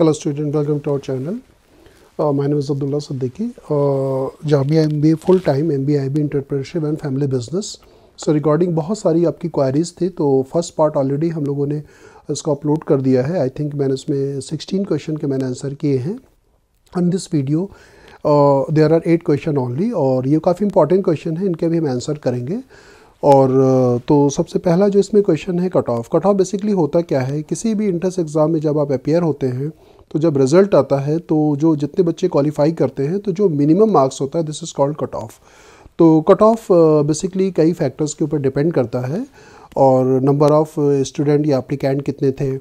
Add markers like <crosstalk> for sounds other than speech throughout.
Hello student, welcome to our channel. Uh, my name is Abdullah Siddiqui. Uh, Jamia MBA full time MBA IB Entrepreneurship and Family Business. So so, regarding बहुत सारी आपकी queries थी तो first part already हम लोगों ने इसको upload कर दिया है आई थिंक मैंने इसमें 16 क्वेश्चन के मैंने आंसर किए हैं on this video there are eight question only और ये काफ़ी इंपॉर्टेंट क्वेश्चन है इनके भी हम आंसर करेंगे और तो सबसे पहला जो इसमें क्वेश्चन है cut off cut off basically होता क्या है किसी भी इंट्रेंस एग्ज़ाम में जब आप अपेयर होते हैं तो जब रिज़ल्ट आता है तो जो जितने बच्चे क्वालिफाई करते हैं तो जो मिनिमम मार्क्स होता है this is called cut off तो कट ऑफ बेसिकली कई फैक्टर्स के ऊपर डिपेंड करता है और नंबर ऑफ़ स्टूडेंट या अप्लीकेंट कितने थे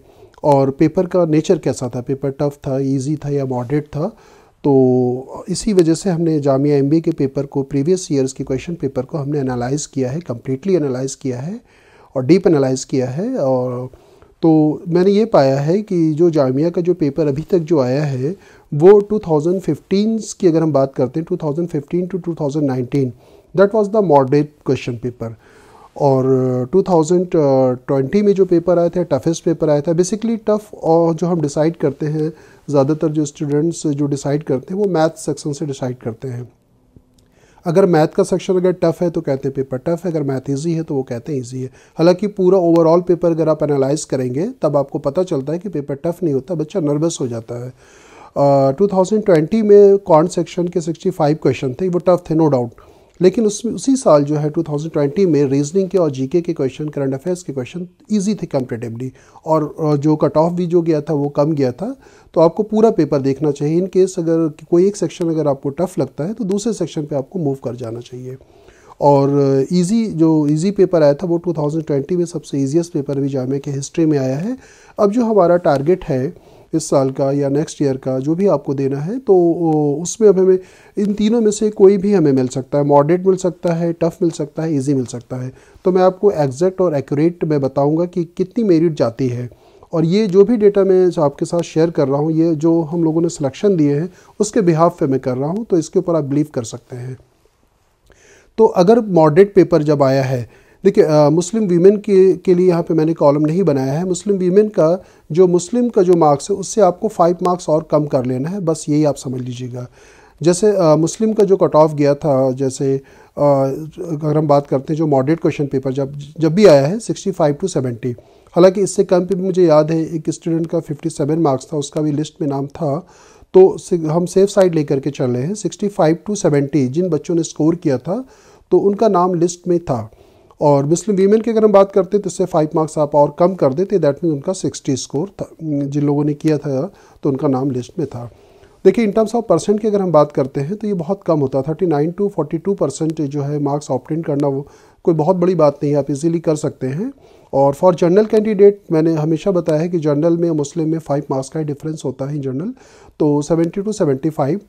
और पेपर का नेचर कैसा था पेपर टफ था ईजी था या मॉडरेट था तो इसी वजह से हमने जामिया एम के पेपर को प्रीवियस ईयर्स के क्वेश्चन पेपर को हमने एनालाइज़ किया है कम्प्लीटली एनालाइज़ किया है और डीप एनालाइज़ किया है और तो मैंने ये पाया है कि जो जामिया का जो पेपर अभी तक जो आया है वो 2015 की अगर हम बात करते हैं 2015 to 2019 that was the moderate question paper और 2020 में जो पेपर आया था टफेस्ट पेपर आया था बेसिकली टफ और जो हम डिसाइड करते हैं ज़्यादातर जो स्टूडेंट्स जो डिसाइड करते हैं वो मैथ सेक्शन से डिसाइड करते हैं अगर मैथ का सेक्शन अगर टफ है तो कहते हैं पेपर टफ है अगर मैथ ईजी है तो वो कहते हैं ईजी है हालांकि पूरा ओवरऑल पेपर अगर आप एनालाइज करेंगे तब आपको पता चलता है कि पेपर टफ नहीं होता बच्चा नर्वस हो जाता है टू uh, में कॉन्ट सेक्शन के 65 क्वेश्चन थे वो टफ थे नो no डाउट लेकिन उसमें उसी साल जो है 2020 में रीजनिंग के और जीके के क्वेश्चन करंट अफेयर्स के क्वेश्चन ईजी थे कंपेरेटिवली और जो कट ऑफ भी जो गया था वो कम गया था तो आपको पूरा पेपर देखना चाहिए इन केस अगर कोई एक सेक्शन अगर आपको टफ लगता है तो दूसरे सेक्शन पर आपको मूव कर जाना चाहिए और इजी जो इजी पेपर आया था वो 2020 में सबसे इजीएस्ट पेपर भी जामे के हिस्ट्री में आया है अब जो हमारा टारगेट है इस साल का या नेक्स्ट ईयर का जो भी आपको देना है तो उसमें अब हमें इन तीनों में से कोई भी हमें मिल सकता है मॉडरेट मिल सकता है टफ मिल सकता है ईजी मिल सकता है तो मैं आपको एग्जैक्ट और एक्यूरेट में बताऊँगा कि कितनी मेरिट जाती है और ये जो भी डेटा मैं आपके साथ शेयर कर रहा हूँ ये जो हम लोगों ने सिलेक्शन दिए हैं उसके बिहाफ पे मैं कर रहा हूँ तो इसके ऊपर आप बिलीव कर सकते हैं तो अगर मॉडरेट पेपर जब आया है देखिए मुस्लिम वीमेन के के लिए यहाँ पे मैंने कॉलम नहीं बनाया है मुस्लिम वीमेन का जो मुस्लिम का जो मार्क्स है उससे आपको फाइव मार्क्स और कम कर लेना है बस यही आप समझ लीजिएगा जैसे आ, मुस्लिम का जो कट ऑफ गया था जैसे अगर हम बात करते हैं जो मॉडरेट क्वेश्चन पेपर जब जब भी आया है सिक्सटी फाइव टू सेवेंटी हालांकि इससे कम पे भी मुझे याद है एक स्टूडेंट का फिफ्टी सेवन मार्क्स था उसका भी लिस्ट में नाम था तो हम सेफ साइड लेकर के चल रहे हैं सिक्सटी फाइव टू सेवेंटी जिन बच्चों ने स्कोर किया था तो उनका नाम लिस्ट में था और मुस्लिम वीमेन की अगर हम बात करते तो इससे फाइव मार्क्स आप और कम कर देते दैट मीन उनका सिक्सटी स्कोर था जिन लोगों ने किया था तो उनका नाम लिस्ट में था देखिए इन टर्म्स ऑफ परसेंट की अगर हम बात करते हैं तो ये बहुत कम होता है thirty nine to forty two percent जो है मार्क्स ऑप्टेंट करना वो कोई बहुत बड़ी बात नहीं है आप इजीली कर सकते हैं और फॉर जनरल कैंडिडेट मैंने हमेशा बताया है कि जनरल में मुस्लिम में फ़ाइव मार्क्स का ही डिफरेंस होता है जनरल तो सेवेंटी टू सेवेंटी फाइव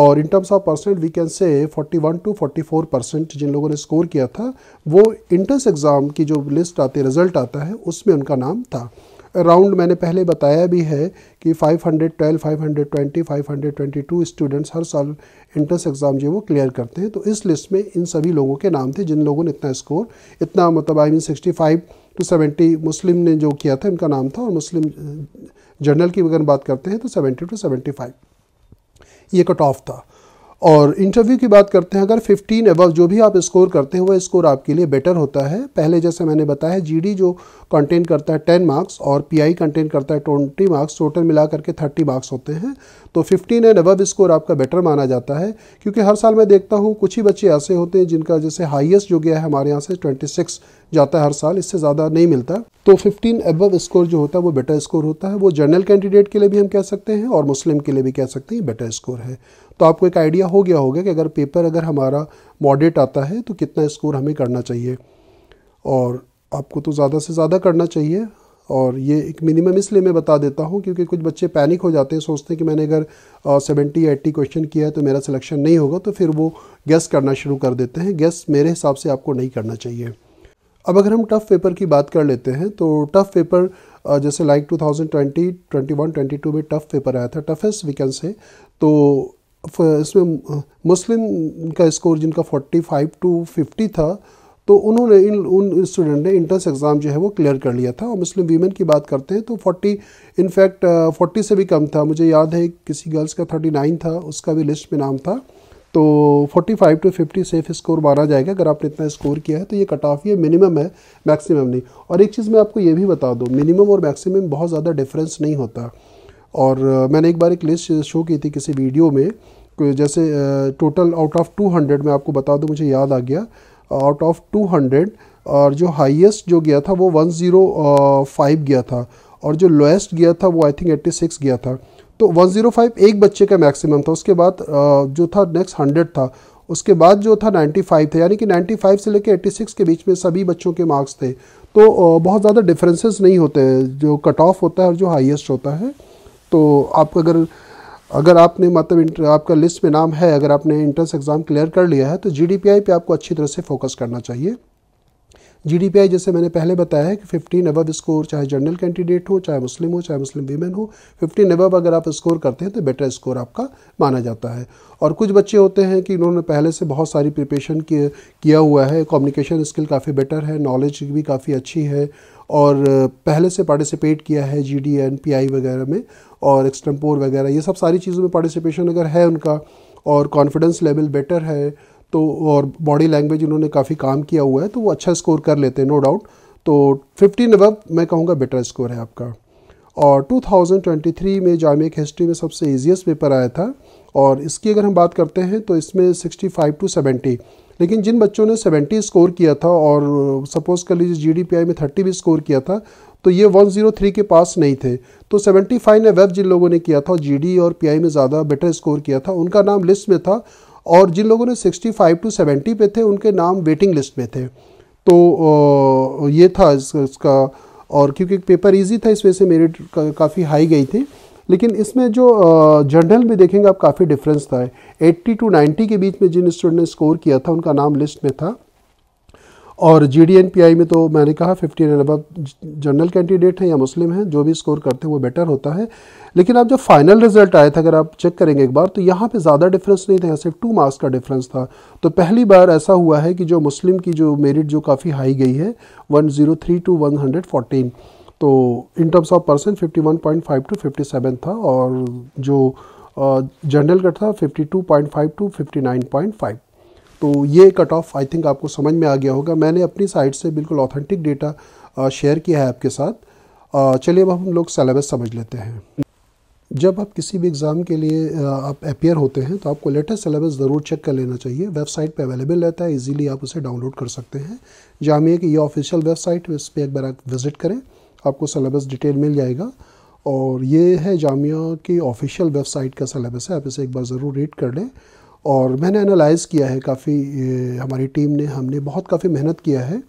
और in terms of percent we can say 41 to 44 percent जिन लोगों ने स्कोर किया था वो इंट्रेंस एग्ज़ाम की जो लिस्ट आती रिज़ल्ट आता है उसमें उनका नाम था अराउंड मैंने पहले बताया भी है कि 512, 520, 522 स्टूडेंट्स हर साल इंट्रेंस एग्ज़ाम जो वो क्लियर करते हैं तो इस लिस्ट में इन सभी लोगों के नाम थे जिन लोगों ने इतना स्कोर इतना मतलब I mean sixty five to seventy मुस्लिम ने जो किया था उनका नाम था और मुस्लिम जर्नल की अगर बात करते हैं तो सेवेंटी टू सेवेंटी फाइव ये कट ऑफ था और इंटरव्यू की बात करते हैं अगर 15 एबव जो भी आप स्कोर करते हैं वह स्कोर आपके लिए बेटर होता है पहले जैसे मैंने बताया जीडी जो कंटेन करता है 10 मार्क्स और पीआई कंटेन करता है 20 मार्क्स टोटल मिला करके 30 मार्क्स होते हैं तो 15 एंड अबव स्कोर आपका बेटर माना जाता है क्योंकि हर साल मैं देखता हूँ कुछ ही बच्चे ऐसे होते हैं जिनका जैसे हाइएस्ट जो गया है हमारे यहाँ से ट्वेंटी जाता है हर साल इससे ज़्यादा नहीं मिलता तो 15 एबव स्कोर जो होता है वो बेटर स्कोर होता है वो जनरल कैंडिडेट के लिए भी हम कह सकते हैं और मुस्लिम के लिए भी कह सकते हैं बेटर स्कोर है तो आपको एक आइडिया हो गया होगा कि अगर पेपर अगर हमारा मॉडरेट आता है तो कितना स्कोर हमें करना चाहिए और आपको तो ज़्यादा से ज़्यादा करना चाहिए और ये एक मिनिमम इसलिए मैं बता देता हूँ क्योंकि कुछ बच्चे पैनिक हो जाते हैं सोचते हैं कि मैंने अगर सेवेंटी एट्टी क्वेश्चन किया है तो मेरा सिलेक्शन नहीं होगा तो फिर वो गैस करना शुरू कर देते हैं गैस मेरे हिसाब से आपको नहीं करना चाहिए अब अगर हम टफ़ पेपर की बात कर लेते हैं तो टफ़ पेपर जैसे like two thousand twenty twenty one twenty two में टफ़ पेपर आया था टफेस्ट वीकेंड से तो इसमें मुस्लिम का स्कोर जिनका 45 टू 50 था तो उन्होंने इन उन स्टूडेंट ने इंट्रेंस एग्ज़ाम जो है वो क्लियर कर लिया था और मुस्लिम वीमेन की बात करते हैं तो 40 इनफैक्ट 40 से भी कम था मुझे याद है किसी गर्ल्स का 39 था उसका भी लिस्ट में नाम था तो 45 टू 50 सेफ स्कोर माना जाएगा अगर आपने इतना स्कोर किया है तो ये कट ऑफ ये मिनिमम है मैक्सिमम नहीं और एक चीज़ मैं आपको ये भी बता दूँ मिनिमम और मैक्सिमम बहुत ज़्यादा डिफरेंस नहीं होता और मैंने एक बार एक लिस्ट शो की थी किसी वीडियो में जैसे टोटल आउट ऑफ 200 मैं आपको बता दूं मुझे याद आ गया आउट ऑफ 200 और जो हाईएस्ट जो गया था वो 105 गया था और जो लोएस्ट गया था वो आई थिंक 86 गया था तो 105 एक बच्चे का मैक्सिमम था उसके बाद जो था नेक्स्ट 100 था उसके बाद जो था 95 था यानी कि 95 से लेकर 86 के बीच में सभी बच्चों के मार्क्स थे तो बहुत ज़्यादा डिफरेंसेस नहीं होते हैं जो कट ऑफ होता है और जो हाईएस्ट होता है तो आप अगर अगर आपने मतलब आपका लिस्ट में नाम है अगर आपने इंट्रेंस एग्ज़ाम क्लियर कर लिया है तो जी पर आपको अच्छी तरह से फोकस करना चाहिए जी डी पी आई जैसे मैंने पहले बताया है कि फिफ्टीन अबव स्कोर चाहे जनरल कैंडिडेट हो चाहे मुस्लिम हो चाहे मुस्लिम वीमेन हो फिफ़्टीन अबव अगर आप स्कोर करते हैं तो बेटर स्कोर आपका माना जाता है और कुछ बच्चे होते हैं कि इन्होंने पहले से बहुत सारी प्रिपरेशन किया हुआ है कम्युनिकेशन स्किल काफ़ी बेटर है नॉलेज भी काफ़ी अच्छी है और पहले से पार्टिसिपेट किया है G D N P I वगैरह में और एक्सटम्पोर वगैरह ये सब सारी चीज़ों में पार्टिसिपेशन अगर है उनका और कॉन्फिडेंस लेवल बेटर है तो और बॉडी लैंग्वेज उन्होंने काफ़ी काम किया हुआ है तो वो अच्छा स्कोर कर लेते हैं नो डाउट तो फिफ्टीन अब मैं कहूँगा बेटर स्कोर है आपका और 2023 में जामिक हिस्ट्री में सबसे ईजीएस्ट पेपर आया था और इसकी अगर हम बात करते हैं तो इसमें 65 टू 70 लेकिन जिन बच्चों ने सेवेंटी स्कोर किया था और सपोज कर लीजिए जी में थर्टी भी स्कोर किया था तो ये 103 के पास नहीं थे तो 75 ने वेब जिन लोगों ने किया था डी और पी में ज़्यादा बेटर स्कोर किया था उनका नाम लिस्ट में था और जिन लोगों ने 65 टू सेवेंटी पे थे उनके नाम वेटिंग लिस्ट में थे तो ये था इसका और क्योंकि पेपर ईजी था इस वजह से मेरिट काफ़ी हाई गई थी लेकिन इसमें जो जनरल में देखेंगे आप काफ़ी डिफरेंस था एट्टी टू नाइन्टी के बीच में जिन स्टूडेंट ने स्कोर किया था उनका नाम लिस्ट में था और G D N P I में तो मैंने कहा fifty and above general candidate हैं या मुस्लिम हैं जो भी स्कोर करते हैं वो बेटर होता है लेकिन आप जब फाइनल रिजल्ट आया था अगर आप चेक करेंगे एक बार तो यहाँ पे ज़्यादा डिफरेंस नहीं था सिर्फ टू मार्क्स का डिफरेंस था तो पहली बार ऐसा हुआ है कि जो मुस्लिम की जो मेरिट जो काफ़ी हाई गई है one zero three two one hundred fourteen तो in terms of percent 51.5 to 57 था और जो जनरल कट था 52.5 टू 59.5 तो ये कट ऑफ आई थिंक आपको समझ में आ गया होगा मैंने अपनी साइड से बिल्कुल ऑथेंटिक डेटा शेयर किया है आपके साथ चलिए अब हम लोग सिलेबस समझ लेते हैं जब आप किसी भी एग्ज़ाम के लिए आप अपेयर होते हैं तो आपको लेटेस्ट सिलेबस ज़रूर चेक कर लेना चाहिए वेबसाइट पे अवेलेबल रहता है इजीली आप उसे डाउनलोड कर सकते हैं जामिया की ये ऑफिशियल वेबसाइट है इस पर एक बार आप विज़िट करें आपको सलेबस डिटेल मिल जाएगा और ये है जामिया की ऑफिशियल वेबसाइट का सलेबस है आप इसे एक बार ज़रूर रीड कर लें और मैंने एनालाइज़ किया है काफ़ी हमारी टीम ने हमने बहुत काफ़ी मेहनत किया है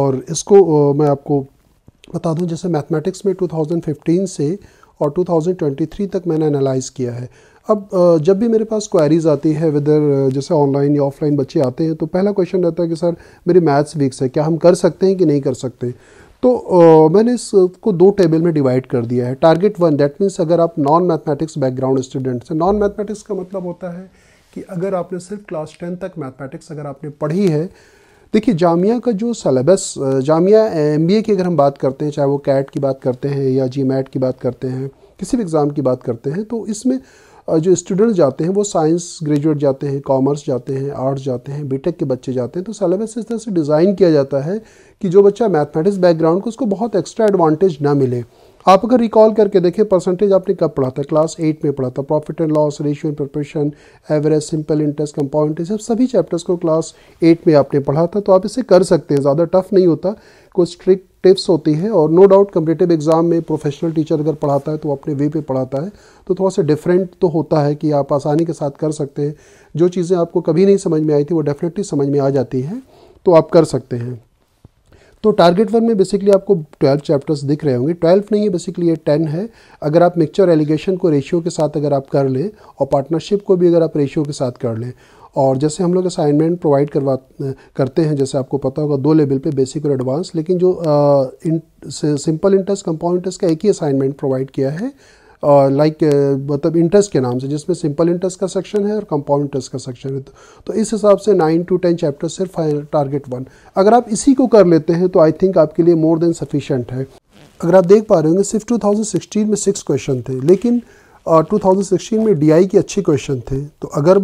और इसको मैं आपको बता दूं जैसे मैथमेटिक्स में 2015 से और 2023 तक मैंने एनालाइज़ किया है अब जब भी मेरे पास क्वारीज आती है वेदर जैसे ऑनलाइन या ऑफलाइन बच्चे आते हैं तो पहला क्वेश्चन रहता है कि सर मेरी मैथ्स वीक्स है क्या हम कर सकते हैं कि नहीं कर सकते तो आ, मैंने इसको दो टेबल में डिवाइड कर दिया है टारगेट वन दैट मीन्स अगर आप नॉन मैथमेटिक्स बैकग्राउंड स्टूडेंट्स हैं नॉन मैथमेटिक्स का मतलब होता है कि अगर आपने सिर्फ क्लास टेन तक मैथमेटिक्स अगर आपने पढ़ी है देखिए जामिया का जो सलेबस जामिया एम की अगर हम बात करते हैं चाहे वो कैट की बात करते हैं या जी की बात करते हैं किसी भी एग्ज़ाम की बात करते हैं तो इसमें जो स्टूडेंट जाते हैं वो साइंस ग्रेजुएट जाते हैं कॉमर्स जाते हैं आर्ट्स जाते हैं बीटेक के बच्चे जाते हैं तो सिलेबस इस तरह से डिज़ाइन किया जाता है कि जो बच्चा मैथमेटिक्स बैकग्राउंड को उसको बहुत एक्स्ट्रा एडवांटेज ना मिले आप अगर रिकॉल करके देखें परसेंटेज आपने कब पढ़ा था क्लास एट में पढ़ा था profit and loss ratio and preparation average simple interest compound सब सभी चैप्टर्स को क्लास एट में आपने पढ़ा था तो आप इसे कर सकते हैं ज़्यादा टफ नहीं होता कोई स्ट्रिक्ट टिप्स होती है और नो डाउट कम्पिटेटिव एग्ज़ाम में प्रोफेशनल टीचर अगर पढ़ाता है तो अपने वे पे पढ़ाता है तो थोड़ा सा डिफरेंट तो होता है कि आप आसानी के साथ कर सकते हैं जो चीज़ें आपको कभी नहीं समझ में आई थी वो डेफिनेटली समझ में आ जाती हैं तो आप कर सकते हैं तो टारगेट वन में बेसिकली आपको ट्वेल्व चैप्टर्स दिख रहे होंगे ट्वेल्व नहीं है बेसिकली ये टेन है अगर आप मिक्सचर एलिगेशन को रेशियो के साथ अगर आप कर लें और पार्टनरशिप को भी अगर आप रेशियो के साथ कर लें और जैसे हम लोग असाइनमेंट प्रोवाइड करवा करते हैं जैसे आपको पता होगा दो लेवल पे बेसिक और एडवांस लेकिन जो सिंपल इंटरेस्ट कंपाउंड इंटरेस्ट का एक ही असाइनमेंट प्रोवाइड किया है लाइक uh, like, uh, मतलब इंटरेस्ट के नाम से जिसमें सिंपल इंटरेस्ट का सेक्शन है और कंपाउंड इंटरेस्ट का सेक्शन है तो, तो इस हिसाब से नाइन टू टेन चैप्टर सिर्फ टारगेट वन अगर आप इसी को कर लेते हैं तो आई थिंक आपके लिए मोर देन सफिशेंट है अगर आप देख पा रहे होंगे सिर्फ 2016 में सिक्स क्वेश्चन थे लेकिन uh, 2016 में डी के अच्छे क्वेश्चन थे तो अगर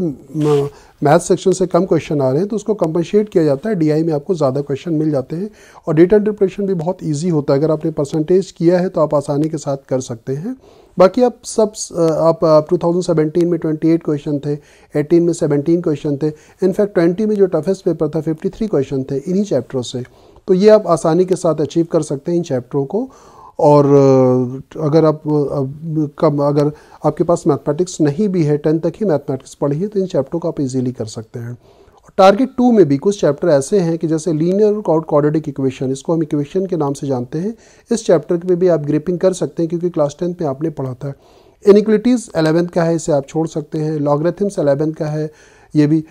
मैथ सेक्शन से कम क्वेश्चन आ रहे हैं तो उसको कंपनशेट किया जाता है डीआई में आपको ज़्यादा क्वेश्चन मिल जाते हैं और डेटा इंटरप्रेशन भी बहुत ईजी होता है अगर आपने परसेंटेज किया है तो आप आसानी के साथ कर सकते हैं बाकी आप सब आप, टू में 28 क्वेश्चन थे 18 में 17 क्वेश्चन थे इनफैक्ट 20 में जो टफेस्ट पेपर था 53 क्वेश्चन थे इन्हीं चैप्टरों से तो ये आप आसानी के साथ अचीव कर सकते हैं इन चैप्टरों को और अगर आप कम अगर आपके पास मैथमेटिक्स नहीं भी है टेंथ तक ही मैथमेटिक्स पढ़ी है तो इन चैप्टरों को आप इजीली कर सकते हैं और टारगेट टू में भी कुछ चैप्टर ऐसे हैं कि जैसे लीनियर और कॉर्डिक इक्वेशन इसको हम इक्वेशन के नाम से जानते हैं इस चैप्टर में भी आप ग्रिपिंग कर सकते हैं क्योंकि क्लास टेंथ में आपने पढ़ा था इनिक्विटीज़ एलेवेंथ का है इसे आप छोड़ सकते हैं लॉगरेथम्स एलेवेंथ का है ये भी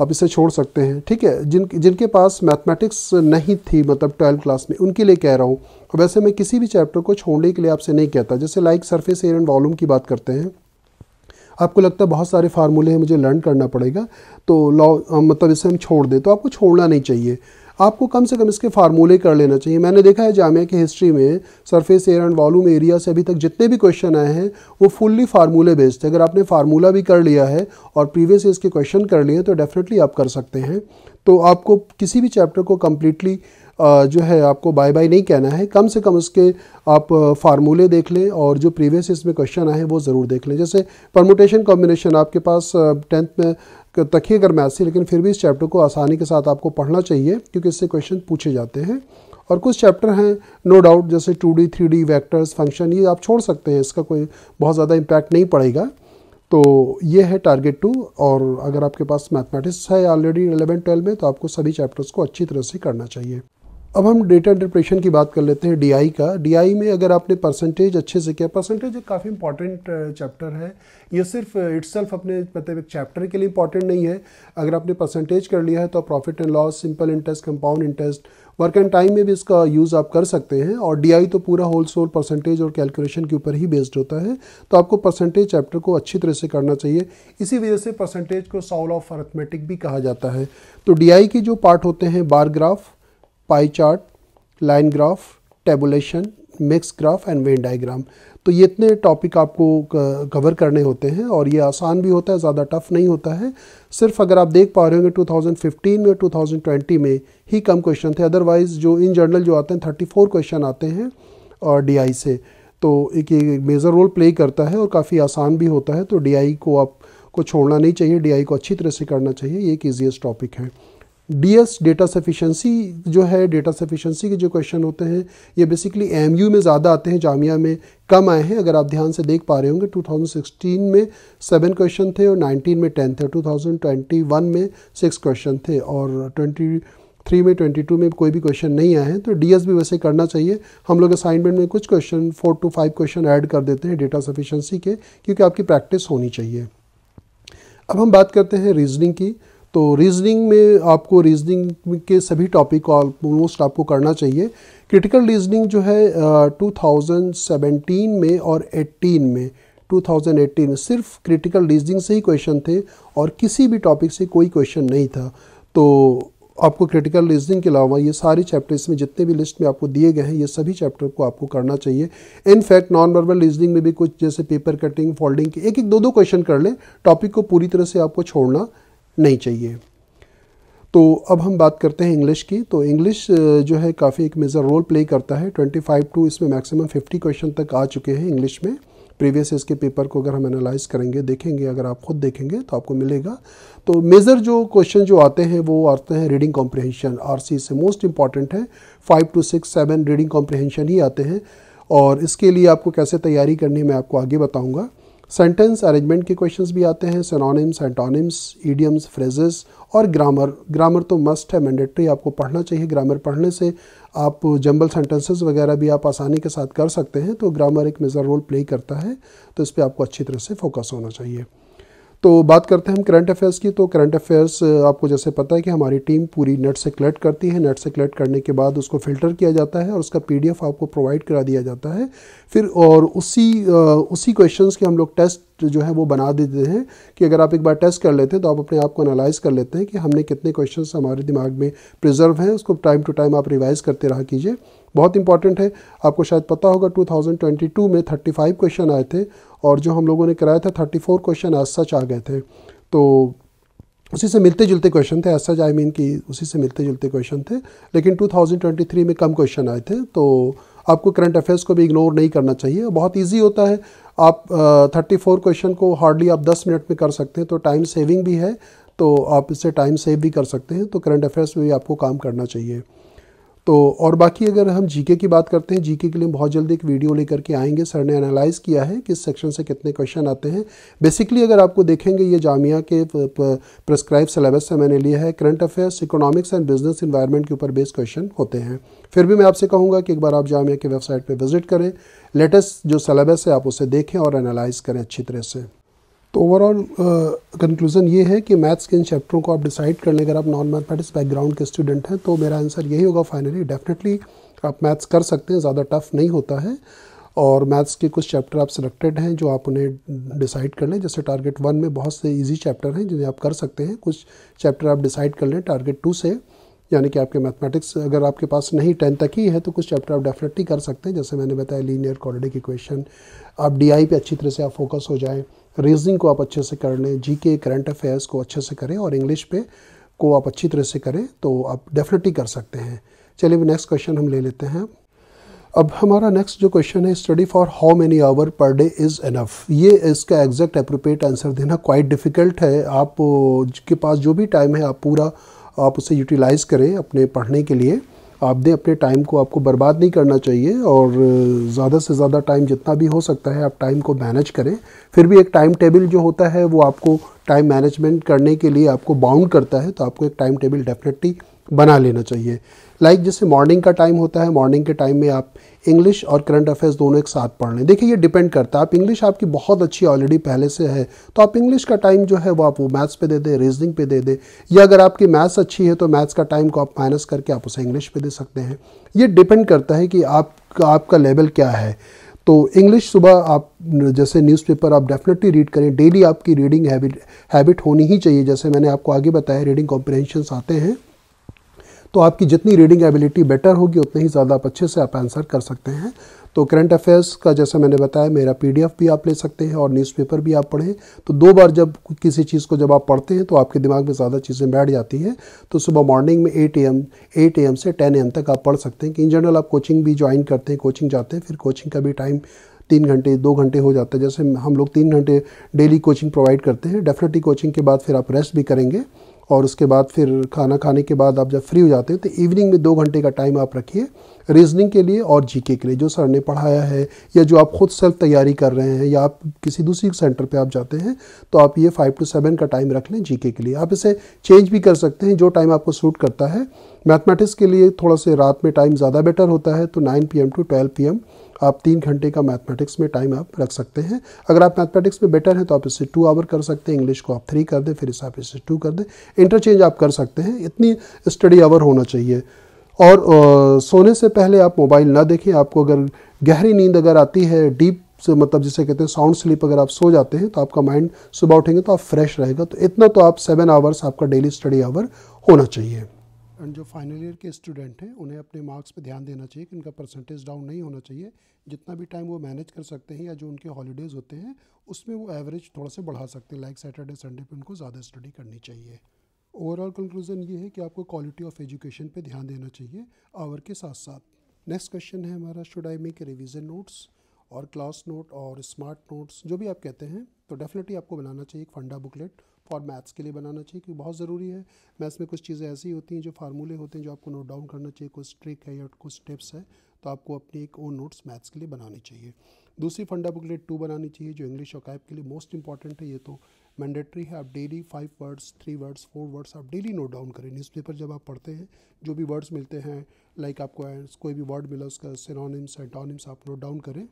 आप इसे छोड़ सकते हैं ठीक है जिन जिनके पास मैथमेटिक्स नहीं थी मतलब ट्वेल्थ क्लास में उनके लिए कह रहा हूँ और वैसे मैं किसी भी चैप्टर को छोड़ने के लिए आपसे नहीं कहता जैसे like surface area and volume की बात करते हैं आपको लगता है बहुत सारे फार्मूले हैं मुझे लर्न करना पड़ेगा तो लॉ मतलब इसे हम छोड़ दें तो आपको छोड़ना नहीं चाहिए आपको कम से कम इसके फार्मूले कर लेना चाहिए मैंने देखा है जामिया की हिस्ट्री में surface area and volume area से अभी तक जितने भी क्वेश्चन आए हैं वो फुल्ली फार्मूले बेस्ड थे अगर आपने फार्मूला भी कर लिया है और प्रीवियस इसके क्वेश्चन कर लिए तो डेफिनेटली आप कर सकते हैं तो आपको किसी भी चैप्टर को कम्प्लीटली जो है आपको बाय बाय नहीं कहना है कम से कम उसके आप फार्मूले देख लें और जो प्रीवियस इसमें क्वेश्चन आए हैं वो ज़रूर देख लें जैसे परमोटेशन कॉम्बिनेशन आपके पास टेंथ में अगर मैथ से लेकिन फिर भी इस चैप्टर को आसानी के साथ आपको पढ़ना चाहिए क्योंकि इससे क्वेश्चन पूछे जाते हैं और कुछ चैप्टर हैं नो डाउट जैसे two D three D vectors function ये आप छोड़ सकते हैं इसका कोई बहुत ज़्यादा इम्पैक्ट नहीं पड़ेगा तो ये है टारगेट टू और अगर आपके पास मैथमेटिक्स है ऑलरेडी इलेवन ट्वेल्व में तो आपको सभी चैप्टर्स को अच्छी तरह से करना चाहिए अब हम डेटा इंटरप्रेशन की बात कर लेते हैं डी का डी में अगर आपने परसेंटेज अच्छे से किया परसेंटेज एक काफ़ी इंपॉर्टेंट चैप्टर है ये सिर्फ इट्सल्फ अपने मतलब एक चैप्टर के लिए इंपॉर्टेंट नहीं है अगर आपने परसेंटेज कर लिया है तो profit and loss simple interest compound interest work and time में भी इसका यूज़ आप कर सकते हैं और डी तो पूरा होल सोल परसेंटेज और कैलकुलेशन के ऊपर ही बेस्ड होता है तो आपको परसेंटेज चैप्टर को अच्छी तरह से करना चाहिए इसी वजह से परसेंटेज को सॉल ऑफ अर्थमेटिक भी कहा जाता है तो डी के जो पार्ट होते हैं bar graph pie chart line graph tabulation mix graph and Venn diagram तो ये इतने टॉपिक आपको कवर करने होते हैं और ये आसान भी होता है ज़्यादा टफ नहीं होता है सिर्फ अगर आप देख पा रहे होंगे 2015 में 2020 में ही कम क्वेश्चन थे अदरवाइज़ जो इन जनरल जो आते हैं 34 क्वेश्चन आते हैं और डी से तो एक मेजर रोल प्ले करता है और काफ़ी आसान भी होता है तो डी को आपको छोड़ना नहीं चाहिए डी को अच्छी तरह से करना चाहिए ये एक ईजिएस्ट टॉपिक है डीएस डेटा सफिशेंसी जो है डेटा सफिशेंसी के जो क्वेश्चन होते हैं ये बेसिकली यू में ज़्यादा आते हैं जामिया में कम आए हैं अगर आप ध्यान से देख पा रहे होंगे 2016 में सेवन क्वेश्चन थे और 19 में टेन थे 2021 में सिक्स क्वेश्चन थे और 23 में 22 में कोई भी क्वेश्चन नहीं आए हैं तो डीएस भी वैसे करना चाहिए हम लोग असाइनमेंट में कुछ question four to five question add कर देते हैं डेटा सफिशेंसी के क्योंकि आपकी प्रैक्टिस होनी चाहिए अब हम बात करते हैं रीजनिंग की तो रीजनिंग में आपको रीजनिंग के सभी टॉपिक ऑलमोस्ट आपको करना चाहिए क्रिटिकल रीजनिंग जो है uh, 2017 में और 18 में 2018 सिर्फ क्रिटिकल रीजनिंग से ही क्वेश्चन थे और किसी भी टॉपिक से कोई क्वेश्चन नहीं था तो आपको क्रिटिकल रीजनिंग के अलावा ये सारे चैप्टर इसमें जितने भी लिस्ट में आपको दिए गए हैं ये सभी चैप्टर को आपको करना चाहिए इनफैक्ट नॉन वर्बल रीजनिंग में भी कुछ जैसे पेपर कटिंग फोल्डिंग के एक एक दो दो क्वेश्चन कर लें टॉपिक को पूरी तरह से आपको छोड़ना नहीं चाहिए तो अब हम बात करते हैं इंग्लिश की तो इंग्लिश जो है काफ़ी एक मेजर रोल प्ले करता है 25 टू इसमें मैक्सिमम 50 क्वेश्चन तक आ चुके हैं इंग्लिश में प्रीवियस इसके पेपर को अगर हम एनालाइज करेंगे देखेंगे अगर आप खुद देखेंगे तो आपको मिलेगा तो मेजर जो क्वेश्चन जो आते हैं वो आते हैं रीडिंग कॉम्प्रहेंशन आर से मोस्ट इंपॉर्टेंट है five to six seven reading comprehension ही आते हैं और इसके लिए आपको कैसे तैयारी करनी है मैं आपको आगे बताऊँगा सेंटेंस अरेंजमेंट के क्वेश्चंस भी आते हैं सोनोनिम्स एंटोनिम्स ईडियम्स फ्रेजेस और ग्रामर ग्रामर तो मस्ट है मैंडेटरी आपको पढ़ना चाहिए ग्रामर पढ़ने से आप जंबल सेंटेंसेस वगैरह भी आप आसानी के साथ कर सकते हैं तो ग्रामर एक मेजर रोल प्ले करता है तो इस पर आपको अच्छी तरह से फोकस होना चाहिए तो बात करते हैं हम करंट अफेयर्स की तो करंट अफेयर्स आपको जैसे पता है कि हमारी टीम पूरी नेट से कलेक्ट करती है नेट से कलेक्ट करने के बाद उसको फ़िल्टर किया जाता है और उसका पीडीएफ आपको प्रोवाइड करा दिया जाता है फिर और उसी उसी क्वेश्चंस के हम लोग टेस्ट जो है वो बना देते हैं कि अगर आप एक बार टेस्ट कर लेते हैं तो आप अपने आप को एनालाइज कर लेते हैं कि हमने कितने क्वेश्चन हमारे दिमाग में प्रिजर्व हैं उसको टाइम टू टाइम आप रिवाइज़ करते रहा कीजिए बहुत इंपॉर्टेंट है आपको शायद पता होगा 2022 में 35 क्वेश्चन आए थे और जो हम लोगों ने कराया था 34 क्वेश्चन एज सच आ गए थे तो उसी से मिलते जुलते क्वेश्चन थे एज सच आई मीन कि उसी से मिलते जुलते क्वेश्चन थे लेकिन 2023 में कम क्वेश्चन आए थे तो आपको करंट अफेयर्स को भी इग्नोर नहीं करना चाहिए बहुत ईजी होता है आप थर्टी फोर क्वेश्चन को हार्डली आप दस मिनट में कर सकते हैं तो टाइम सेविंग भी है तो आप इससे टाइम सेव भी कर सकते हैं तो करंट अफेयर्स में भी आपको काम करना चाहिए तो और बाकी अगर हम जीके की बात करते हैं जीके के लिए बहुत जल्दी एक वीडियो लेकर के आएंगे सर ने एनालाइज किया है कि सेक्शन से कितने क्वेश्चन आते हैं बेसिकली अगर आपको देखेंगे ये जामिया के प्रेस्क्राइब सिलेबस से मैंने लिया है current affairs economics and business environment के ऊपर बेस्ड क्वेश्चन होते हैं फिर भी मैं आपसे कहूँगा कि एक बार आप जामिया की वेबसाइट पर विजिट करें लेटेस्ट जो सिलेबस है आप उसे देखें और एनालाइज करें अच्छी तरह से तो ओवरऑल कंक्लूज़न uh, ये है कि मैथ्स के इन चैप्टरों को आप डिसाइड कर लें अगर आप नॉन मैथमेटिक्स बैकग्राउंड के स्टूडेंट हैं तो मेरा आंसर यही होगा फाइनली डेफिनेटली आप मैथ्स कर सकते हैं ज़्यादा टफ नहीं होता है और मैथ्स के कुछ चैप्टर आप सिलेक्टेड हैं जो आप उन्हें डिसाइड कर लें जैसे टारगेट वन में बहुत से इजी चैप्टर हैं जिन्हें आप कर सकते हैं कुछ चैप्टर आप डिसाइड कर लें टारगेट टू से यानी कि आपके मैथमेटिक्स अगर आपके पास नहीं टेंथ तक ही है तो कुछ चैप्टर आप डेफिनेटली कर सकते हैं जैसे मैंने बताया लीनियर क्वालिटी की क्वेश्चन आप डी पे अच्छी तरह से आप फोकस हो जाएँ रीजनिंग को आप अच्छे से कर लें जी के करंट अफेयर्स को अच्छे से करें और इंग्लिश पे को आप अच्छी तरह से करें तो आप डेफिनेटली कर सकते हैं चलिए भी नेक्स्ट क्वेश्चन हम ले लेते हैं अब हमारा नेक्स्ट जो क्वेश्चन है study for how many hour per day is enough ये इसका एग्जैक्ट अप्रोप्रिएट आंसर देना क्वाइट डिफ़िकल्ट है आप के पास जो भी टाइम है आप पूरा आप उसे यूटिलाइज़ करें अपने पढ़ने के लिए आप दें अपने टाइम को आपको बर्बाद नहीं करना चाहिए और ज़्यादा से ज़्यादा टाइम जितना भी हो सकता है आप टाइम को मैनेज करें फिर भी एक टाइम टेबल जो होता है वो आपको टाइम मैनेजमेंट करने के लिए आपको बाउंड करता है तो आपको एक टाइम टेबल डेफिनेटली बना लेना चाहिए लाइक like जैसे मॉर्निंग का टाइम होता है मॉर्निंग के टाइम में आप इंग्लिश और करंट अफेयर्स दोनों एक साथ पढ़ लें देखिए ये डिपेंड करता है आप इंग्लिश आपकी बहुत अच्छी ऑलरेडी पहले से है तो आप इंग्लिश का टाइम जो है वो आप वो मैथ्स पे दे दें रीजनिंग पे दे दें या अगर आपकी मैथ्स अच्छी है तो मैथ्स का टाइम को आप माइनस करके आप उसे इंग्लिश पे दे सकते हैं ये डिपेंड करता है कि आप आपका लेवल क्या है तो इंग्लिश सुबह आप जैसे न्यूज़पेपर आप डेफिनेटली रीड करें डेली आपकी रीडिंग हैबिट हैबिट होनी ही चाहिए जैसे मैंने आपको आगे बताया रीडिंग कॉम्प्रहेंशंस आते हैं तो आपकी जितनी रीडिंग एबिलिटी बेटर होगी उतने ही ज़्यादा आप अच्छे से आप आंसर कर सकते हैं तो करंट अफेयर्स का जैसा मैंने बताया मेरा पी भी आप ले सकते हैं और न्यूज़पेपर भी आप पढ़ें तो दो बार जब किसी चीज़ को जब आप पढ़ते हैं तो आपके दिमाग में ज़्यादा चीज़ें बैठ जाती हैं तो सुबह मॉर्निंग में eight A M eight A M से टेन एम तक आप पढ़ सकते हैं कि इन जनरल आप कोचिंग भी ज्वाइन करते हैं कोचिंग जाते हैं फिर कोचिंग का भी टाइम तीन घंटे दो घंटे हो जाता है जैसे हम लोग तीन घंटे डेली कोचिंग प्रोवाइड करते हैं डेफिनेटली कोचिंग के बाद फिर आप रेस्ट भी करेंगे और उसके बाद फिर खाना खाने के बाद आप जब फ्री हो जाते हैं तो इवनिंग में दो घंटे का टाइम आप रखिए रीजनिंग के लिए और जीके के लिए जो सर ने पढ़ाया है या जो आप खुद सेल्फ तैयारी कर रहे हैं या आप किसी दूसरी सेंटर पे आप जाते हैं तो आप ये फाइव टू सेवन का टाइम रख लें जीके के लिए आप इसे चेंज भी कर सकते हैं जो टाइम आपको सूट करता है मैथमेटिक्स के लिए थोड़ा से रात में टाइम ज़्यादा बेटर होता है तो nine P to twelve P आप तीन घंटे का मैथमेटिक्स में टाइम आप रख सकते हैं अगर आप मैथमेटिक्स में बेटर हैं तो आप इससे टू आवर कर सकते हैं इंग्लिश को आप थ्री कर दें फिर इसे आप इससे टू कर दें इंटरचेंज आप कर सकते हैं इतनी स्टडी आवर होना चाहिए और आ, सोने से पहले आप मोबाइल ना देखें आपको अगर गहरी नींद अगर आती है डीप से मतलब जिसे कहते हैं साउंड स्लीप अगर आप सो जाते हैं तो आपका माइंड सुबह उठेंगे तो आप फ्रेश रहेगा तो इतना तो आप सेवन आवर्स आपका डेली स्टडी आवर होना चाहिए एंड जो फाइनल ईयर के स्टूडेंट हैं उन्हें अपने मार्क्स पे ध्यान देना चाहिए कि उनका परसेंटेज डाउन नहीं होना चाहिए जितना भी टाइम वो मैनेज कर सकते हैं या जो उनके हॉलीडेज़ होते हैं उसमें वो एवरेज थोड़ा सा बढ़ा सकते हैं लाइक सैटरडे संडे पे उनको ज़्यादा स्टडी करनी चाहिए ओवरऑल कंक्लूजन ये है कि आपको क्वालिटी ऑफ एजुकेशन पर ध्यान देना चाहिए आवर के साथ साथ नेक्स्ट क्वेश्चन है हमारा should I make revision notes और क्लास नोट और स्मार्ट नोट्स जो भी आप कहते हैं तो डेफिनेटली आपको बनाना चाहिए एक फंडा बुकलेट फॉर मैथ्स के लिए बनाना चाहिए क्योंकि बहुत ज़रूरी है मैथ्स में कुछ चीज़ें ऐसी होती हैं जो फार्मूले होते हैं जो आपको नोट डाउन करना चाहिए कुछ ट्रिक है या कुछ स्टेप्स है तो आपको अपनी एक ओन नोट्स मैथ्स के लिए बनानी चाहिए दूसरी फंडा बुकलेट टू बनानी चाहिए जो इंग्लिश और के लिए मोस्ट इंपॉर्टेंट है ये तो मैंडेटरी है आप daily five words three words four words आप डेली नोट डाउन करें न्यूज़पेपर जब आप पढ़ते हैं जो भी वर्ड्स मिलते हैं लाइक आपको कोई भी वर्ड मिला उसका सिनोनिम्स एंटोनिम्स आप नोट डाउन करें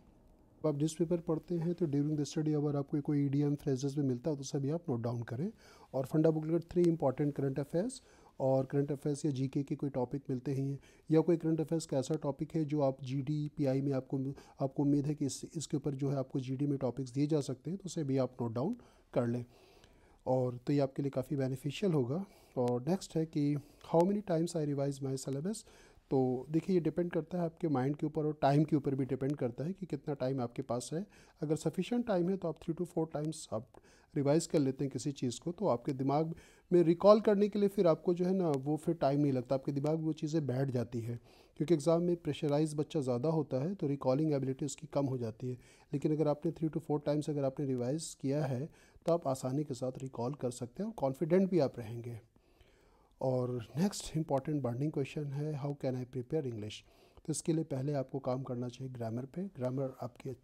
जब आप न्यूज़पेपर पढ़ते हैं तो ड्यूरिंग द स्टडी अगर आपको कोई ई फ्रेजेस में मिलता है तो सभी आप नोट डाउन करें और फंडा booklet three important current affairs और करंट अफेयर्स या जीके के कोई टॉपिक मिलते ही हैं या कोई करंट अफेयर्स का ऐसा टॉपिक है जो आप जीडीपीआई में आपको आपको उम्मीद है कि इस इसके ऊपर जो है आपको जीडी में टॉपिक्स दिए जा सकते हैं तो उसे भी आप नोट डाउन कर लें और तो ये आपके लिए काफ़ी बेनिफिशियल होगा और नेक्स्ट है कि how many times I revise my syllabus तो देखिए ये डिपेंड करता है आपके माइंड के ऊपर और टाइम के ऊपर भी डिपेंड करता है कि कितना टाइम आपके पास है अगर सफिशेंट टाइम है तो आप थ्री टू फोर टाइम्स आप रिवाइज़ कर लेते हैं किसी चीज़ को तो आपके दिमाग में रिकॉल करने के लिए फिर आपको जो है ना वो फिर टाइम नहीं लगता आपके दिमाग में वो चीज़ें बैठ जाती है क्योंकि एग्ज़ाम में प्रेशराइज बच्चा ज़्यादा होता है तो रिकॉलिंग एबिलिटी उसकी कम हो जाती है लेकिन अगर आपने थ्री टू फोर टाइम्स अगर आपने रिवाइज़ किया है तो आप आसानी के साथ रिकॉल कर सकते हैं और कॉन्फिडेंट भी आप रहेंगे और नेक्स्ट इंपॉर्टेंट बर्निंग क्वेश्चन है how can I prepare English तो इसके लिए पहले आपको काम करना चाहिए ग्रामर पे ग्रामर आपकी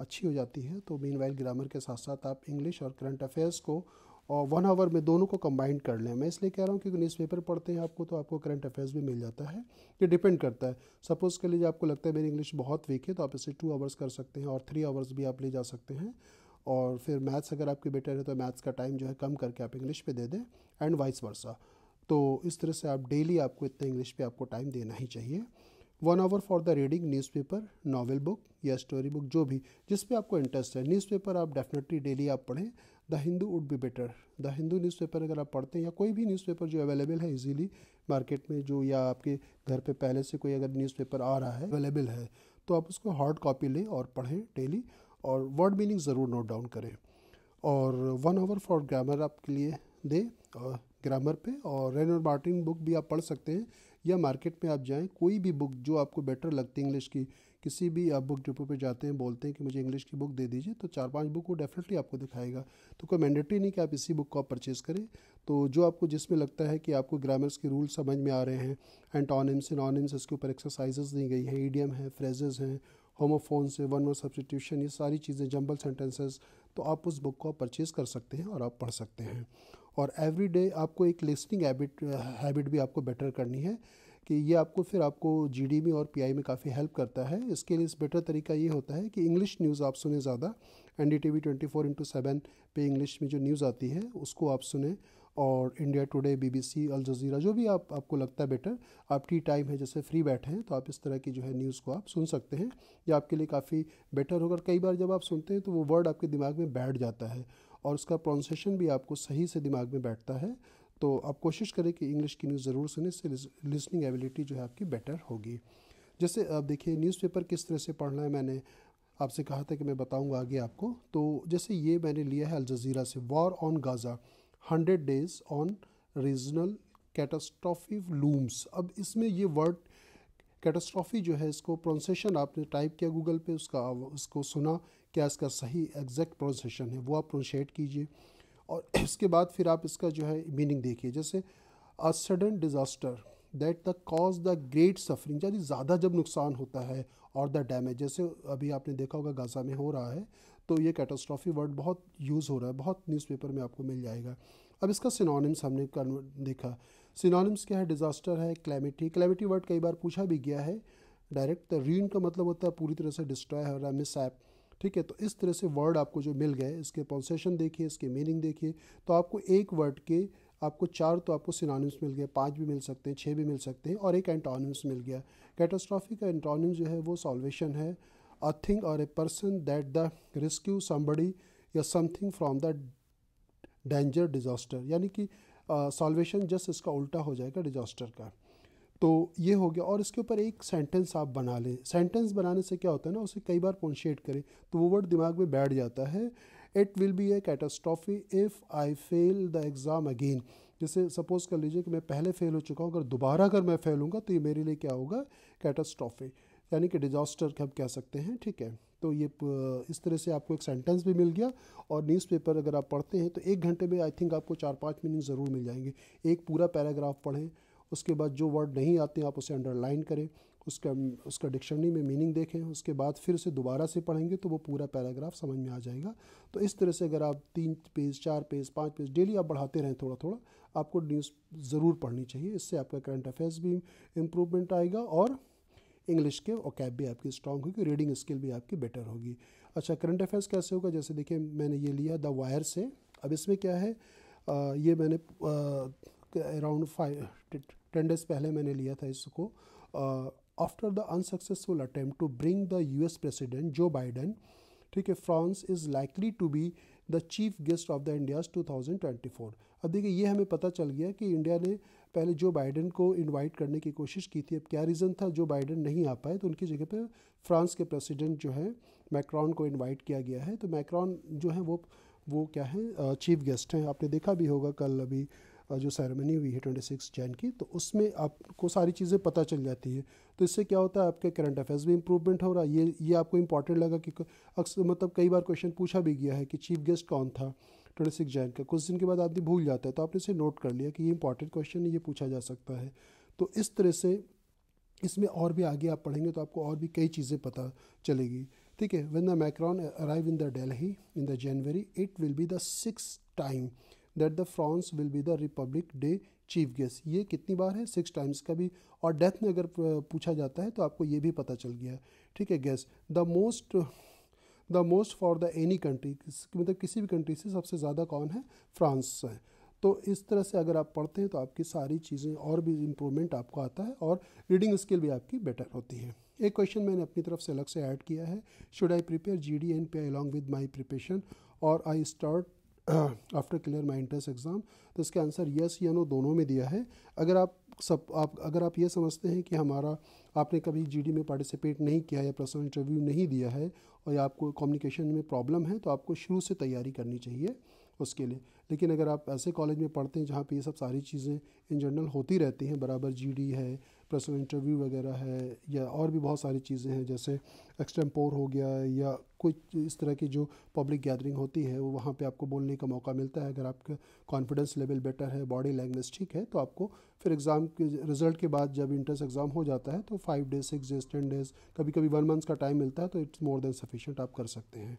अच्छी हो जाती है तो मीन ग्रामर के साथ साथ आप इंग्लिश और करंट अफेयर्स को और वन आवर में दोनों को कंबाइन कर लें मैं इसलिए कह रहा हूँ क्योंकि न्यूज़पेपर पढ़ते हैं आपको तो आपको करंट अफेयर्स भी मिल जाता है ये डिपेंड करता है सपोज़ के लिए आपको लगता है मेरी इंग्लिश बहुत वीक है तो आप इसे टू आवर्स कर सकते हैं और थ्री आवर्स भी आप ले जा सकते हैं और फिर मैथ्स अगर आपकी बेटर है तो मैथ्स का टाइम जो है कम करके आप इंग्लिश पे दे दें एंड वाइस वर्सा तो इस तरह से आप डेली आपको इतना इंग्लिश पे आपको टाइम देना ही चाहिए one hour for the reading newspaper novel book या स्टोरी बुक जो भी जिस पे आपको इंटरेस्ट है न्यूज़पेपर आप डेफिनेटली डेली आप पढ़ें the Hindu would be better the Hindu newspaper अगर आप पढ़ते हैं या कोई भी न्यूज़पेपर जो अवेलेबल है इजीली मार्केट में जो या आपके घर पे पहले से कोई अगर न्यूज़पेपर आ रहा है अवेलेबल है तो आप उसको हार्ड कॉपी लें और पढ़ें डेली और वर्ड मीनिंग ज़रूर नोट डाउन करें और वन आवर फॉर ग्रामर आपके लिए दें और ग्रामर पे और रेन और मार्टिन बुक भी आप पढ़ सकते हैं या मार्केट में आप जाएं कोई भी बुक जो आपको बेटर लगती है इंग्लिश की किसी भी आप बुक डिपो पे जाते हैं बोलते हैं कि मुझे इंग्लिश की बुक दे दीजिए तो चार पांच बुक वो डेफिनेटली आपको दिखाएगा तो कोई मैंडेटरी नहीं कि आप इसी बुक को आप परचेज़ करें तो जो आपको जिसमें लगता है कि आपको ग्रामर्स के रूल समझ में आ रहे हैं एंटोनिम्स एनोनिम्स इसके ऊपर एक्सरसाइजेज दी गई हैं ईडियम हैं फ्रेजेज हैं होमोफोन से वन और सब्सटीट्यूशन ये सारी चीज़ें जंबल सेंटेंसेस तो आप उस बुक को आप परचेज़ कर सकते हैं और आप पढ़ सकते हैं और एवरी डे आपको एक लिसनिंग हैबिट हैबिट भी आपको बेटर करनी है कि ये आपको फिर आपको जी में और पी में काफ़ी हेल्प करता है इसके लिए इस बेटर तरीका ये होता है कि इंग्लिश न्यूज़ आप सुने ज़्यादा N D T V twenty four into seven पे इंग्लिश में जो न्यूज़ आती है उसको आप सुने और India Today BBC Al Jazeera जो भी आप आपको लगता है बेटर आप टी टाइम है जैसे फ्री बैठे हैं तो आप इस तरह की जो है न्यूज़ को आप सुन सकते हैं ये आपके लिए काफ़ी बेटर होगा कई बार जब आप सुनते हैं तो वो वर्ड आपके दिमाग में बैठ जाता है और उसका प्रोनाउंसिएशन भी आपको सही से दिमाग में बैठता है तो आप कोशिश करें कि इंग्लिश की न्यूज़ ज़रूर सुने इससे लिसनिंग एबिलिटी जो है आपकी बेटर होगी जैसे आप देखिए न्यूज़पेपर किस तरह से पढ़ना है मैंने आपसे कहा था कि मैं बताऊंगा आगे आपको तो जैसे ये मैंने लिया है जजीरा से war on Gaza hundred days on regional catastrophe looms अब इसमें ये वर्ड कैटास्ट्रॉफी जो है इसको प्रोनसेशन आपने टाइप किया गूगल पे उसका उसको सुना क्या इसका सही एग्जैक्ट प्रोनसेशन है वो आप प्रोनाउंशिएट कीजिए और <clears throat> इसके बाद फिर आप इसका जो है मीनिंग देखिए जैसे a sudden disaster that the cause the great suffering यानी ज़्यादा जब नुकसान होता है और द डैमेज जैसे अभी आपने देखा होगा गाज़ा में हो रहा है तो ये कैटास्ट्रॉफी वर्ड बहुत यूज़ हो रहा है बहुत न्यूज़पेपर में आपको मिल जाएगा अब इसका सिनोनिम्स हमने देखा सिनोनिम्स क्या है डिज़ास्टर है क्लैमिटी क्लैमिटी वर्ड कई बार पूछा भी गया है डायरेक्ट रीन का मतलब होता है पूरी तरह से डिस्ट्रॉय हो रहा है मिस ऐप ठीक है तो इस तरह से वर्ड आपको जो मिल गए इसके प्रोन्सेशन देखिए इसके मीनिंग देखिए तो आपको एक वर्ड के आपको चार तो आपको सिनोनिम्स मिल गए पांच भी मिल सकते हैं छः भी मिल सकते हैं और एक एंटोनिम्स मिल गया कैटास्ट्रॉफी का एंटोनिम्स जो है वो सॉल्वेशन है a thing or a person that the rescue somebody या something from the danger disaster यानी कि सॉल्वेशन जस्ट इसका उल्टा हो जाएगा डिज़ास्टर का तो ये हो गया और इसके ऊपर एक सेंटेंस आप बना लें सेंटेंस बनाने से क्या होता है ना उसे कई बार पॉन्शिएट करें तो वो वर्ड दिमाग में बैठ जाता है it will be a catastrophe if I fail the exam again जैसे सपोज़ कर लीजिए कि मैं पहले फ़ेल हो चुका हूँ अगर दोबारा अगर मैं फेल हूँगा तो ये मेरे लिए क्या होगा कैटास्ट्रॉफी यानी कि डिज़ास्टर हम कह सकते हैं ठीक है तो ये इस तरह से आपको एक सेंटेंस भी मिल गया और न्यूज़पेपर अगर आप पढ़ते हैं तो एक घंटे में आई थिंक आपको चार पाँच मीनिंग ज़रूर मिल जाएंगे एक पूरा पैराग्राफ पढ़ें उसके बाद जो वर्ड नहीं आते आप उसे अंडरलाइन करें उसका उसका डिक्शनरी में मीनिंग देखें उसके बाद फिर से दोबारा से पढ़ेंगे तो वो पूरा पैराग्राफ समझ में आ जाएगा तो इस तरह से अगर आप तीन पेज चार पेज पाँच पेज डेली आप बढ़ाते रहें थोड़ा थोड़ा आपको न्यूज़ ज़रूर पढ़नी चाहिए इससे आपका करंट अफेयर्स भी इम्प्रूवमेंट आएगा और इंग्लिश के ओकैब कैब भी आपकी स्ट्रांग होगी रीडिंग स्किल भी आपकी बेटर होगी अच्छा करंट अफेयर्स कैसे होगा जैसे देखिए मैंने ये लिया द वायर से अब इसमें क्या है आ, ये मैंने अराउंड फाइव टेन डेज पहले मैंने लिया था इसको after the unsuccessful attempt to bring the US president Joe Biden ठीक है France is likely to be the chief guest of the India's 2024 अब देखिए ये हमें पता चल गया कि इंडिया ने पहले जो बाइडेन को इनवाइट करने की कोशिश की थी अब क्या रीज़न था जो बाइडेन नहीं आ पाए तो उनकी जगह पे फ्रांस के प्रेसिडेंट जो है मैक्रॉन को इनवाइट किया गया है तो मैक्रॉन जो है वो वो क्या है चीफ गेस्ट हैं आपने देखा भी होगा कल अभी जो सेरेमनी हुई है ट्वेंटी सिक्स जैन की तो उसमें आपको सारी चीज़ें पता चल जाती है तो इससे क्या होता है आपके करंट अफेयर्स भी इंप्रूवमेंट हो रहा है ये ये आपको इंपॉर्टेंट लगा कि अक्सर मतलब कई बार क्वेश्चन पूछा भी गया है कि चीफ गेस्ट कौन था ट्वेंटी सिक्स जैन का कुछ दिन के बाद आदमी भूल जाता है तो आपने इसे नोट कर लिया कि ये इंपॉर्टेंट क्वेश्चन ये पूछा जा सकता है तो इस तरह से इसमें और भी आगे आप पढ़ेंगे तो आपको और भी कई चीज़ें पता चलेगी ठीक है when the Macron arrive in the Delhi in the January it will be the six time that the France will be the Republic Day chief guest ये कितनी बार है सिक्स टाइम्स का भी और डेथ में अगर पूछा जाता है तो आपको ये भी पता चल गया है ठीक है guess the most the most for the any country मतलब किसी भी कंट्री से सबसे ज़्यादा कौन है फ्रांस है तो इस तरह से अगर आप पढ़ते हैं तो आपकी सारी चीज़ें और भी इम्प्रूवमेंट आपको आता है और रीडिंग स्किल भी आपकी बेटर होती है एक क्वेश्चन मैंने अपनी तरफ से अलग से ऐड किया है should I prepare G D N P I along with my preparation और I start after clear my entrance exam तो इसका आंसर यस या नो दोनों में दिया है अगर आप सब आप अगर आप ये समझते हैं कि हमारा आपने कभी जीडी में पार्टिसिपेट नहीं किया या पर्सनल इंटरव्यू नहीं दिया है और या आपको कम्युनिकेशन में प्रॉब्लम है तो आपको शुरू से तैयारी करनी चाहिए उसके लिए लेकिन अगर आप ऐसे कॉलेज में पढ़ते हैं जहाँ पे ये सब सारी चीज़ें इन जनरल होती रहती हैं बराबर जीडी है पर्सनल इंटरव्यू वगैरह है या और भी बहुत सारी चीज़ें हैं जैसे एक्सटेम्पोर हो गया या कुछ इस तरह की जो पब्लिक गैदरिंग होती है वो वहाँ पे आपको बोलने का मौका मिलता है अगर आपका कॉन्फिडेंस लेवल बेटर है बॉडी लैंग्वेज ठीक है तो आपको फिर एग्ज़ाम के रिज़ल्ट के बाद जब इंट्रेंस एग्ज़ाम हो जाता है तो five days six days ten days कभी कभी वन मंथ्स का टाइम मिलता है तो इट्स मोर देन सफिशेंट आप कर सकते हैं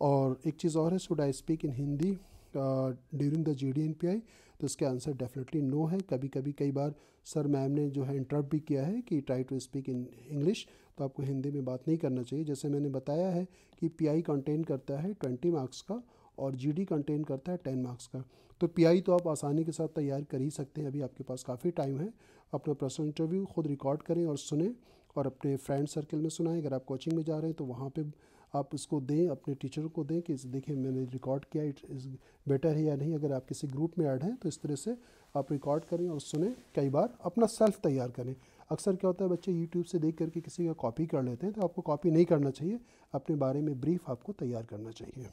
और एक चीज़ और है should I speak in Hindi during the G D N P I तो इसका आंसर डेफिनेटली नो है कभी कभी कई बार सर मैम ने जो है इंटरप्ट भी किया है कि try to speak in English तो आपको हिंदी में बात नहीं करना चाहिए जैसे मैंने बताया है कि पी आई कंटेन करता है ट्वेंटी मार्क्स का और जी डी कंटेन करता है टेन मार्क्स का तो पी आई तो आप आसानी के साथ तैयार कर ही सकते हैं अभी आपके पास काफ़ी टाइम है अपना पर्सनल इंटरव्यू खुद रिकॉर्ड करें और सुने और अपने फ्रेंड सर्कल में सुनाएं अगर आप कोचिंग में जा रहे हैं तो वहाँ पर आप उसको दें अपने टीचर को दें कि देखिए मैंने रिकॉर्ड किया इट इज़ बेटर है या नहीं अगर आप किसी ग्रुप में ऐड हैं तो इस तरह से आप रिकॉर्ड करें और सुने कई बार अपना सेल्फ तैयार करें अक्सर क्या होता है बच्चे यूट्यूब से देख करके किसी का कॉपी कर लेते हैं तो आपको कॉपी नहीं करना चाहिए अपने बारे में ब्रीफ आपको तैयार करना चाहिए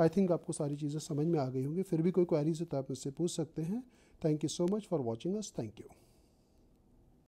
आई थिंक आपको सारी चीज़ें समझ में आ गई होंगी फिर भी कोई क्वारीज है तो आप मुझसे पूछ सकते हैं thank you so much for watching us thank you